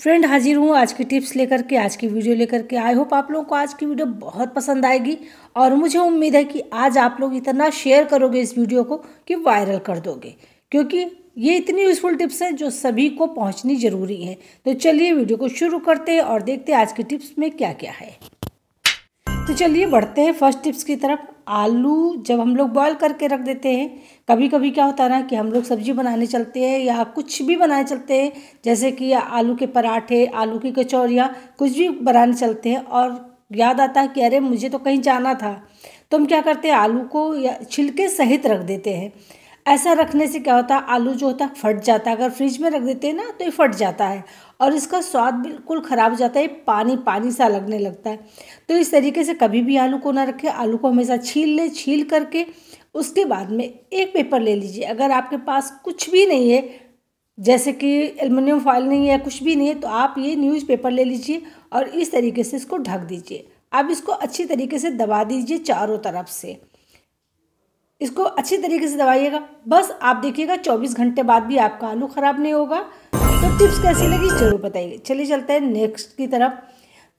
friend हाजिर हूँ आज की टिप्स लेकर के आज की वीडियो लेकर के आई होप आप लोगों को आज की वीडियो बहुत पसंद आएगी और मुझे उम्मीद है कि आज आप लोग इतना शेयर करोगे इस वीडियो को कि वायरल कर दोगे क्योंकि ये इतनी यूज़फुल टिप्स हैं जो सभी को पहुँचनी ज़रूरी है तो चलिए वीडियो को शुरू करते हैं और देखते हैं आज की टिप्स में क्या क्या है तो चलिए बढ़ते हैं फर्स्ट टिप्स की तरफ आलू जब हम लोग बॉयल करके रख देते हैं कभी कभी क्या होता है ना कि हम लोग सब्जी बनाने चलते हैं या कुछ भी बनाने चलते हैं जैसे कि आलू के पराठे आलू की कचौरियाँ कुछ भी बनाने चलते हैं और याद आता है कि अरे मुझे तो कहीं जाना था तो हम क्या करते हैं आलू को या छिलके सहित रख देते हैं ऐसा रखने से क्या होता है आलू जो होता है फट जाता है अगर फ्रिज में रख देते हैं ना तो ये फट जाता है और इसका स्वाद बिल्कुल ख़राब हो जाता है पानी पानी सा लगने लगता है तो इस तरीके से कभी भी आलू को ना रखें आलू को हमेशा छील लें छील करके उसके बाद में एक पेपर ले लीजिए अगर आपके पास कुछ भी नहीं है जैसे कि एलमिनियम फॉइल नहीं है कुछ भी नहीं है तो आप ये न्यूज़पेपर ले लीजिए और इस तरीके से इसको ढक दीजिए आप इसको अच्छी तरीके से दबा दीजिए चारों तरफ से इसको अच्छी तरीके से दबाइएगा बस आप देखिएगा 24 घंटे बाद भी आपका आलू ख़राब नहीं होगा तो टिप्स कैसी लगी जरूर बताइए चलिए चलते हैं नेक्स्ट की तरफ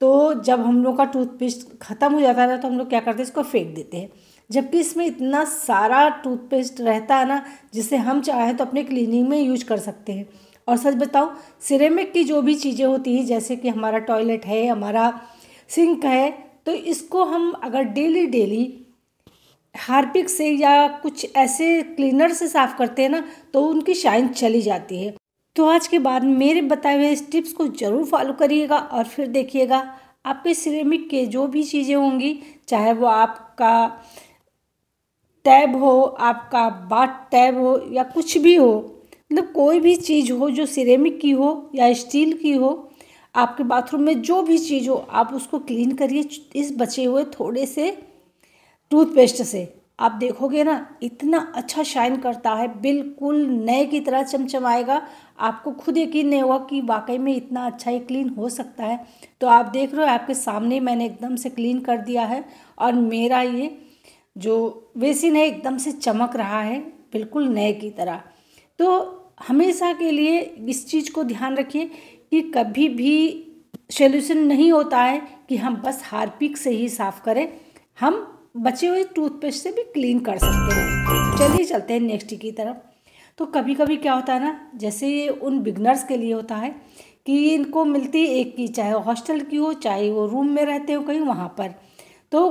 तो जब हम लोग का टूथपेस्ट ख़त्म हो जाता है तो हम लोग क्या करते हैं इसको फेंक देते हैं जबकि इसमें इतना सारा टूथपेस्ट रहता है ना जिसे हम चाहें तो अपने क्लीनिंग में यूज कर सकते हैं और सच बताऊँ सिरेमिक की जो भी चीज़ें होती हैं जैसे कि हमारा टॉयलेट है हमारा सिंक है तो इसको हम अगर डेली डेली हार्पिक से या कुछ ऐसे क्लीनर से साफ़ करते हैं ना तो उनकी शाइन चली जाती है तो आज के बाद मेरे बताए हुए इस टिप्स को ज़रूर फॉलो करिएगा और फिर देखिएगा आपके सिरेमिक के जो भी चीज़ें होंगी चाहे वो आपका टैब हो आपका बाट टैब हो या कुछ भी हो मतलब कोई भी चीज़ हो जो सिरेमिक की हो या स्टील की हो आपके बाथरूम में जो भी चीज़ हो आप उसको क्लीन करिए इस बचे हुए थोड़े से टूथपेस्ट से आप देखोगे ना इतना अच्छा शाइन करता है बिल्कुल नए की तरह चमचमाएगा आपको खुद यकीन नहीं होगा कि वाकई में इतना अच्छा ही क्लीन हो सकता है तो आप देख रहे हो आपके सामने मैंने एकदम से क्लीन कर दिया है और मेरा ये जो बेसिन है एकदम से चमक रहा है बिल्कुल नए की तरह तो हमेशा के लिए इस चीज़ को ध्यान रखिए कि कभी भी सोल्यूशन नहीं होता है कि हम बस हार्पिक से ही साफ़ करें हम बचे हुए टूथपेस्ट से भी क्लीन कर सकते हैं चलिए चलते हैं नेक्स्ट की तरफ तो कभी कभी क्या होता है ना जैसे ये उन बिगनर्स के लिए होता है कि इनको मिलती एक की चाहे हॉस्टल की हो चाहे वो रूम में रहते हो कहीं वहाँ पर तो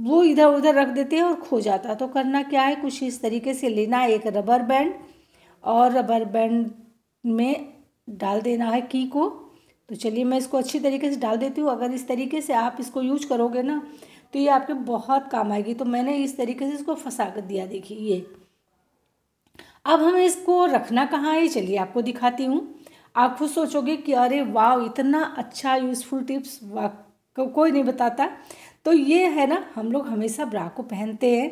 वो इधर उधर रख देते हैं और खो जाता है तो करना क्या है कुछ इस तरीके से लेना एक रबर बैंड और रबर बैंड में डाल देना है की को तो चलिए मैं इसको अच्छी तरीके से डाल देती हूँ अगर इस तरीके से आप इसको यूज करोगे ना तो ये आपके बहुत काम आएगी तो मैंने इस तरीके से इसको फंसा कर दिया देखिए ये अब हमें इसको रखना कहाँ है चलिए आपको दिखाती हूँ आप खुद सोचोगे कि अरे वाह इतना अच्छा यूज़फुल टिप्स को, कोई नहीं बताता तो ये है ना हम लोग हमेशा ब्रा को पहनते हैं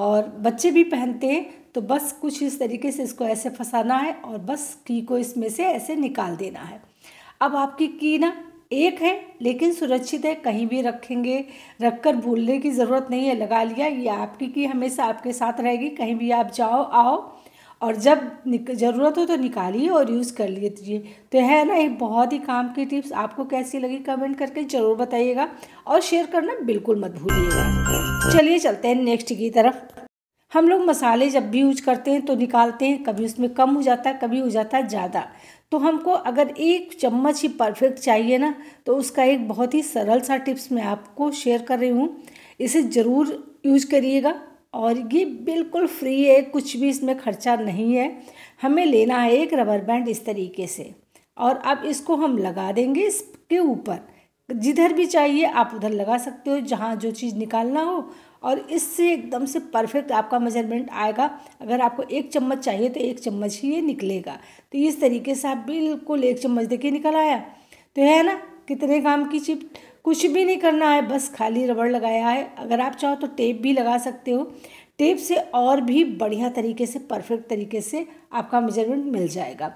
और बच्चे भी पहनते हैं तो बस कुछ इस तरीके से इसको ऐसे फंसाना है और बस की को इसमें से ऐसे निकाल देना है अब आपकी की ना एक है लेकिन सुरक्षित है कहीं भी रखेंगे रखकर भूलने की ज़रूरत नहीं है लगा लिया ये आपकी की हमेशा आपके साथ रहेगी कहीं भी आप जाओ आओ और जब ज़रूरत हो तो निकालिए और यूज़ कर लीजिए तो है ना एक बहुत ही काम की टिप्स आपको कैसी लगी कमेंट करके ज़रूर बताइएगा और शेयर करना बिल्कुल मत भूलिएगा चलिए चलते हैं नेक्स्ट की तरफ हम लोग मसाले जब भी यूज करते हैं तो निकालते हैं कभी उसमें कम हो जाता है कभी हो जाता है ज़्यादा तो हमको अगर एक चम्मच ही परफेक्ट चाहिए ना तो उसका एक बहुत ही सरल सा टिप्स मैं आपको शेयर कर रही हूँ इसे ज़रूर यूज करिएगा और ये बिल्कुल फ्री है कुछ भी इसमें खर्चा नहीं है हमें लेना है एक रबर बैंड इस तरीके से और अब इसको हम लगा देंगे इसके ऊपर जिधर भी चाहिए आप उधर लगा सकते हो जहाँ जो चीज़ निकालना हो और इससे एकदम से परफेक्ट आपका मेजरमेंट आएगा अगर आपको एक चम्मच चाहिए तो एक चम्मच ही ये निकलेगा तो इस तरीके से आप बिल्कुल एक चम्मच देके निकल आया तो है ना कितने काम की चिप कुछ भी नहीं करना है बस खाली रबड़ लगाया है अगर आप चाहो तो टेप भी लगा सकते हो टेप से और भी बढ़िया तरीके से परफेक्ट तरीके से आपका मेजरमेंट मिल जाएगा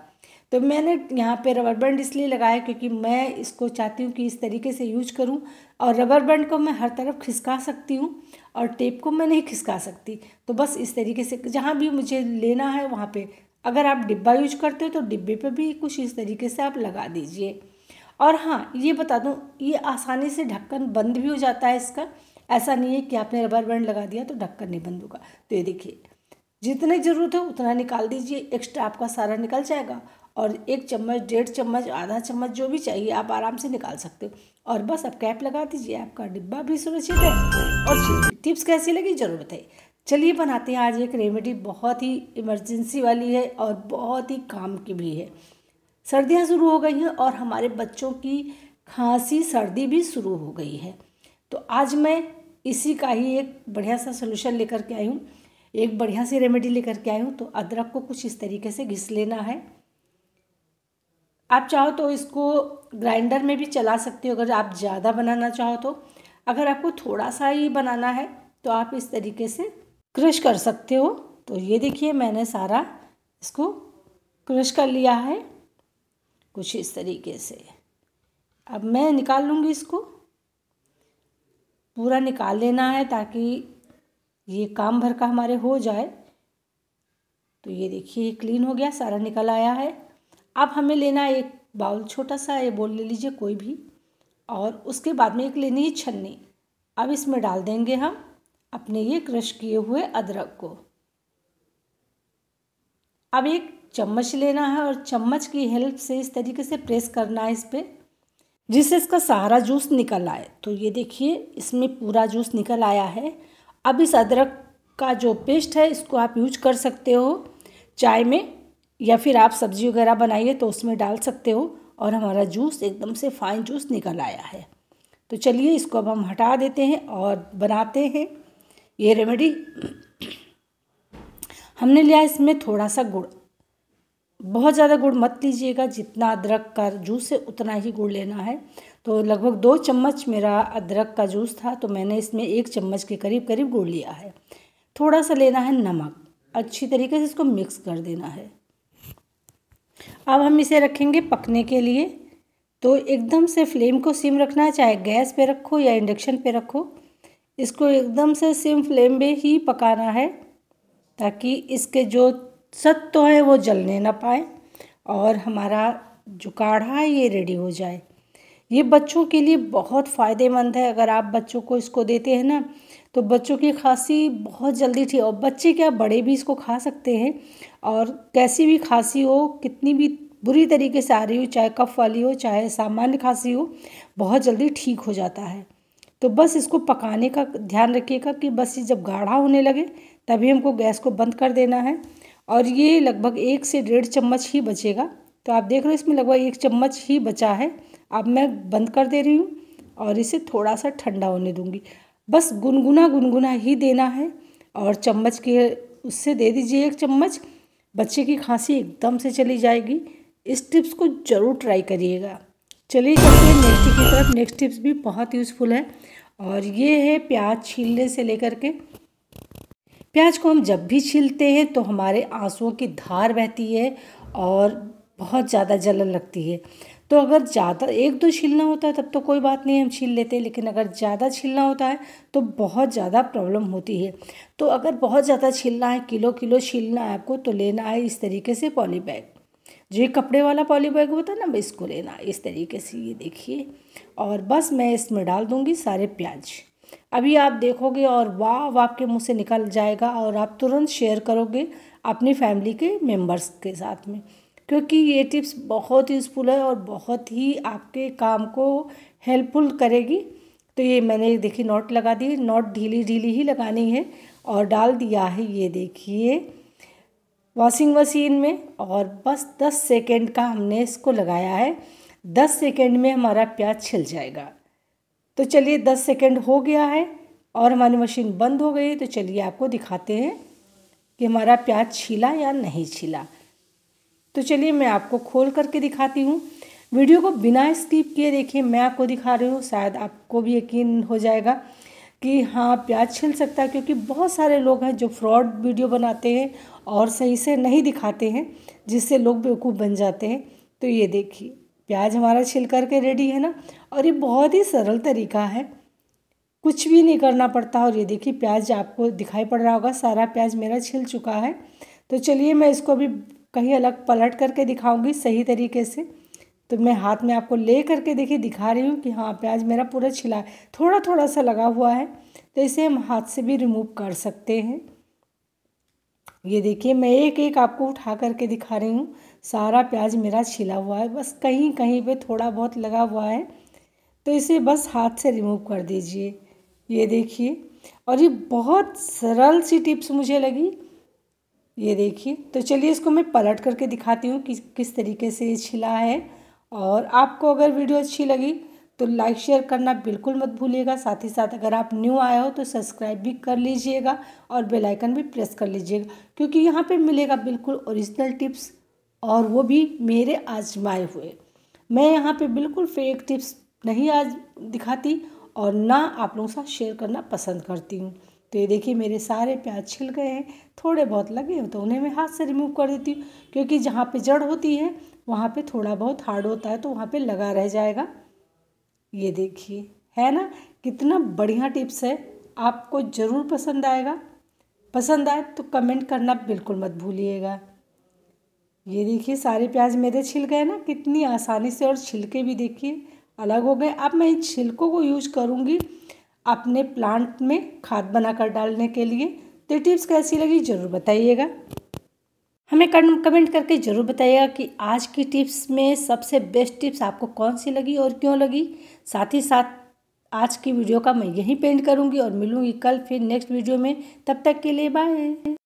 तो मैंने यहाँ पे रबर बैंड इसलिए लगाया क्योंकि मैं इसको चाहती हूँ कि इस तरीके से यूज करूँ और रबर बैंड को मैं हर तरफ खिसका सकती हूँ और टेप को मैं नहीं खिसका सकती तो बस इस तरीके से जहाँ भी मुझे लेना है वहाँ पर अगर आप डिब्बा यूज करते हो तो डिब्बे पर भी कुछ इस तरीके से आप लगा दीजिए और हाँ ये बता दूँ ये आसानी से ढक्कन बंद भी हो जाता है इसका ऐसा नहीं है कि आपने रबर बैंड लगा दिया तो ढक्कन नहीं बंद होगा तो ये देखिए जितने ज़रूरत हो उतना निकाल दीजिए एक्स्ट्रा आपका सारा निकल जाएगा और एक चम्मच डेढ़ चम्मच आधा चम्मच जो भी चाहिए आप आराम से निकाल सकते हो और बस आप कैप लगा दीजिए आपका डिब्बा भी सुरक्षित है और टिप्स कैसी लगी ज़रूर बताइए चलिए बनाते हैं आज एक रेमेडी बहुत ही इमरजेंसी वाली है और बहुत ही काम की भी है सर्दियाँ शुरू हो गई हैं और हमारे बच्चों की खांसी सर्दी भी शुरू हो गई है तो आज मैं इसी का ही एक बढ़िया सा सोल्यूशन लेकर के आई हूँ एक बढ़िया सी रेमेडी लेकर के आई हूँ तो अदरक को कुछ इस तरीके से घिस लेना है आप चाहो तो इसको ग्राइंडर में भी चला सकते हो अगर आप ज़्यादा बनाना चाहो तो अगर आपको थोड़ा सा ही बनाना है तो आप इस तरीके से क्रश कर सकते हो तो ये देखिए मैंने सारा इसको क्रश कर लिया है कुछ इस तरीके से अब मैं निकाल लूँगी इसको पूरा निकाल लेना है ताकि ये काम भर का हमारे हो जाए तो ये देखिए क्लीन हो गया सारा निकल आया है अब हमें लेना एक बाउल छोटा सा ये बोल ले लीजिए कोई भी और उसके बाद में एक लेनी है छन्नी अब इसमें डाल देंगे हम अपने ये क्रश किए हुए अदरक को अब एक चम्मच लेना है और चम्मच की हेल्प से इस तरीके से प्रेस करना है इस पर जिससे इसका सारा जूस निकल आए तो ये देखिए इसमें पूरा जूस निकल आया है अब इस अदरक का जो पेस्ट है इसको आप यूज कर सकते हो चाय में या फिर आप सब्जी वगैरह बनाइए तो उसमें डाल सकते हो और हमारा जूस एकदम से फाइन जूस निकल आया है तो चलिए इसको अब हम हटा देते हैं और बनाते हैं ये रेमेडी हमने लिया इसमें थोड़ा सा गुड़ बहुत ज़्यादा गुड़ मत लीजिएगा जितना अदरक का जूस है उतना ही गुड़ लेना है तो लगभग दो चम्मच मेरा अदरक का जूस था तो मैंने इसमें एक चम्मच के करीब करीब गुड़ लिया है थोड़ा सा लेना है नमक अच्छी तरीके से इसको मिक्स कर देना है अब हम इसे रखेंगे पकने के लिए तो एकदम से फ्लेम को सिम रखना है चाहे गैस पे रखो या इंडक्शन पे रखो इसको एकदम से सिम फ्लेम पे ही पकाना है ताकि इसके जो सत्व है वो जलने ना पाए और हमारा जो काढ़ा है ये रेडी हो जाए ये बच्चों के लिए बहुत फ़ायदेमंद है अगर आप बच्चों को इसको देते हैं ना तो बच्चों की खांसी बहुत जल्दी ठीक और बच्चे क्या बड़े भी इसको खा सकते हैं और कैसी भी खांसी हो कितनी भी बुरी तरीके से आ रही हो चाहे कफ वाली हो चाहे सामान्य खांसी हो बहुत जल्दी ठीक हो जाता है तो बस इसको पकाने का ध्यान रखिएगा कि बस ये जब गाढ़ा होने लगे तभी हमको गैस को बंद कर देना है और ये लगभग एक से डेढ़ चम्मच ही बचेगा तो आप देख रहे हो इसमें लगभग एक चम्मच ही बचा है अब मैं बंद कर दे रही हूँ और इसे थोड़ा सा ठंडा होने दूँगी बस गुनगुना गुनगुना ही देना है और चम्मच के उससे दे दीजिए एक चम्मच बच्चे की खांसी एकदम से चली जाएगी इस टिप्स को ज़रूर ट्राई करिएगा चलिए चलते हैं नेक्स्ट की तरफ नेक्स्ट टिप्स भी बहुत यूज़फुल है और ये है प्याज छीलने से लेकर के प्याज को हम जब भी छीलते हैं तो हमारे आंसुओं की धार बहती है और बहुत ज़्यादा जलन लगती है तो अगर ज़्यादा एक दो छीलना होता है तब तो कोई बात नहीं हम छील लेते हैं लेकिन अगर ज़्यादा छीलना होता है तो बहुत ज़्यादा प्रॉब्लम होती है तो अगर बहुत ज़्यादा छीलना है किलो किलो छीलना है आपको तो लेना है इस तरीके से पॉली बैग जो ये कपड़े वाला पॉली बैग होता है ना इसको लेना इस तरीके से ये देखिए और बस मैं इसमें डाल दूँगी सारे प्याज अभी आप देखोगे और वाह आपके मुँह से निकल जाएगा और आप तुरंत शेयर करोगे अपनी फैमिली के मेम्बर्स के साथ में क्योंकि ये टिप्स बहुत यूज़फुल है और बहुत ही आपके काम को हेल्पफुल करेगी तो ये मैंने देखिए नोट लगा दी नोट ढीली ढीली ही लगानी है और डाल दिया है ये देखिए वॉशिंग मशीन में और बस दस सेकेंड का हमने इसको लगाया है दस सेकेंड में हमारा प्याज छिल जाएगा तो चलिए दस सेकेंड हो गया है और हमारी मशीन बंद हो गई तो चलिए आपको दिखाते हैं कि हमारा प्याज छीला या नहीं छीला तो चलिए मैं आपको खोल करके दिखाती हूँ वीडियो को बिना स्किप किए देखिए मैं आपको दिखा रही हूँ शायद आपको भी यकीन हो जाएगा कि हाँ प्याज छिल सकता है क्योंकि बहुत सारे लोग हैं जो फ्रॉड वीडियो बनाते हैं और सही से नहीं दिखाते हैं जिससे लोग बेवकूफ़ बन जाते हैं तो ये देखिए प्याज हमारा छिल करके रेडी है ना और ये बहुत ही सरल तरीका है कुछ भी नहीं करना पड़ता और ये देखिए प्याज आपको दिखाई पड़ रहा होगा सारा प्याज मेरा छिल चुका है तो चलिए मैं इसको अभी कहीं अलग पलट करके दिखाऊंगी सही तरीके से तो मैं हाथ में आपको ले करके देखिए दिखा रही हूँ कि हाँ प्याज मेरा पूरा छिला थोड़ा थोड़ा सा लगा हुआ है तो इसे हम हाथ से भी रिमूव कर सकते हैं ये देखिए मैं एक एक आपको उठा करके दिखा रही हूँ सारा प्याज मेरा छिला हुआ है बस कहीं कहीं पे थोड़ा बहुत लगा हुआ है तो इसे बस हाथ से रिमूव कर दीजिए ये देखिए और ये बहुत सरल सी टिप्स मुझे लगी ये देखिए तो चलिए इसको मैं पलट करके दिखाती हूँ कि किस तरीके से ये छिला है और आपको अगर वीडियो अच्छी लगी तो लाइक शेयर करना बिल्कुल मत भूलिएगा साथ ही साथ अगर आप न्यू आए हो तो सब्सक्राइब भी कर लीजिएगा और बेल आइकन भी प्रेस कर लीजिएगा क्योंकि यहाँ पे मिलेगा बिल्कुल ओरिजिनल टिप्स और वो भी मेरे आजमाए हुए मैं यहाँ पे बिल्कुल फेक टिप्स नहीं आज दिखाती और ना आप लोगों के साथ शेयर करना पसंद करती हूँ तो ये देखिए मेरे सारे प्याज छिल गए हैं थोड़े बहुत लगे हो तो उन्हें मैं हाथ से रिमूव कर देती हूँ क्योंकि जहाँ पे जड़ होती है वहाँ पे थोड़ा बहुत हार्ड होता है तो वहाँ पे लगा रह जाएगा ये देखिए है ना कितना बढ़िया टिप्स है आपको ज़रूर पसंद आएगा पसंद आए तो कमेंट करना बिल्कुल मत भूलिएगा ये देखिए सारे प्याज मेरे छिल गए ना कितनी आसानी से और छिलके भी देखिए अलग हो गए अब मैं इन छिलकों को यूज करूँगी अपने प्लांट में खाद बनाकर डालने के लिए तो टिप्स कैसी लगी ज़रूर बताइएगा हमें कमेंट करके ज़रूर बताइएगा कि आज की टिप्स में सबसे बेस्ट टिप्स आपको कौन सी लगी और क्यों लगी साथ ही साथ आज की वीडियो का मैं यहीं पेंट करूँगी और मिलूँगी कल फिर नेक्स्ट वीडियो में तब तक के लिए बाय